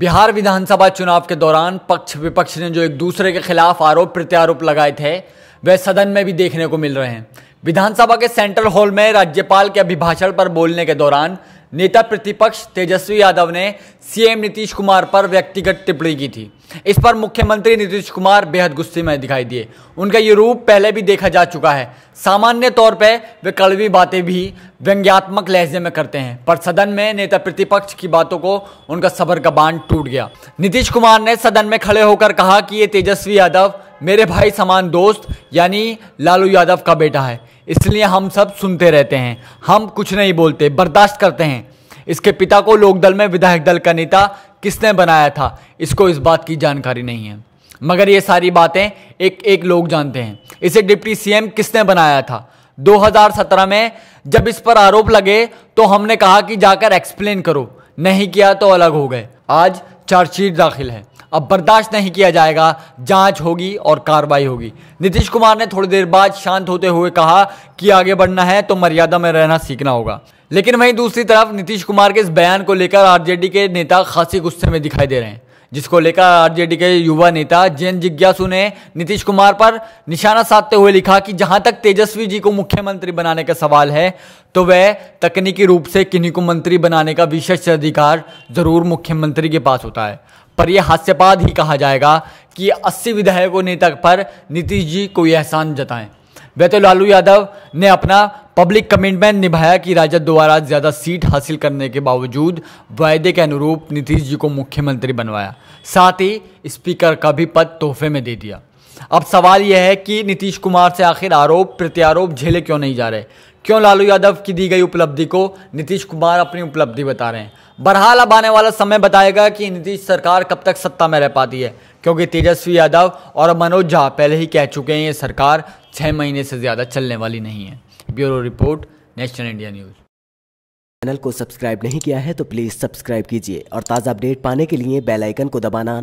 बिहार विधानसभा चुनाव के दौरान पक्ष विपक्ष ने जो एक दूसरे के खिलाफ आरोप प्रत्यारोप लगाए थे वह सदन में भी देखने को मिल रहे हैं विधानसभा के सेंट्रल हॉल में राज्यपाल के अभिभाषण पर बोलने के दौरान नेता प्रतिपक्ष तेजस्वी यादव ने सीएम नीतीश कुमार पर व्यक्तिगत टिप्पणी की थी इस पर मुख्यमंत्री नीतीश कुमार बेहद गुस्से में दिखाई दिए उनका ये रूप पहले भी देखा जा चुका है सामान्य तौर पर वे कड़वी बातें भी व्यंग्यात्मक लहजे में करते हैं पर सदन में नेता प्रतिपक्ष की बातों को उनका सबर का बांध टूट गया नीतीश कुमार ने सदन में खड़े होकर कहा कि ये तेजस्वी यादव मेरे भाई समान दोस्त यानी लालू यादव का बेटा है इसलिए हम सब सुनते रहते हैं हम कुछ नहीं बोलते बर्दाश्त करते हैं इसके पिता को लोकदल में विधायक दल का नेता किसने बनाया था इसको इस बात की जानकारी नहीं है मगर ये सारी बातें एक एक लोग जानते हैं इसे डिप्टी सीएम किसने बनाया था 2017 में जब इस पर आरोप लगे तो हमने कहा कि जाकर एक्सप्लेन करो नहीं किया तो अलग हो गए आज चार्जशीट दाखिल है अब बर्दाश्त नहीं किया जाएगा जांच होगी और कार्रवाई होगी नीतीश कुमार ने थोड़ी देर बाद शांत होते हुए कहा कि आगे बढ़ना है तो मर्यादा में रहना सीखना होगा लेकिन वहीं दूसरी तरफ नीतीश कुमार के इस बयान को लेकर आरजेडी के नेता खासी गुस्से में दिखाई दे रहे हैं जिसको लेकर आरजेडी के युवा नेता जैन जिज्ञासु ने नीतीश कुमार पर निशाना साधते हुए लिखा कि जहां तक तेजस्वी जी को मुख्यमंत्री बनाने का सवाल है तो वह तकनीकी रूप से किन्हीं को मंत्री बनाने का विशेष अधिकार जरूर मुख्यमंत्री के पास होता है पर यह हास्यपाद ही कहा जाएगा कि अस्सी विधायकों नेता पर नीतीश जी को एहसान जताएं वह तो लालू यादव ने अपना पब्लिक कमिटमेंट निभाया कि राजद द्वारा ज़्यादा सीट हासिल करने के बावजूद वायदे के अनुरूप नीतीश जी को मुख्यमंत्री बनवाया साथ ही स्पीकर का भी पद तोहफे में दे दिया अब सवाल यह है कि नीतीश कुमार से आखिर आरोप प्रत्यारोप झेले क्यों नहीं जा रहे क्यों लालू यादव की दी गई उपलब्धि को नीतीश कुमार अपनी उपलब्धि बता रहे हैं बरहाल अब आने वाला समय बताएगा कि नीतीश सरकार कब तक सत्ता में रह पाती है क्योंकि तेजस्वी यादव और मनोज झा पहले ही कह चुके हैं ये सरकार छः महीने से ज़्यादा चलने वाली नहीं है bureau report national India news channel को सब्सक्राइब नहीं किया है तो प्लीज़ सब्सक्राइब कीजिए और ताज़ा अपडेट पाने के लिए बेलाइकन को दबाना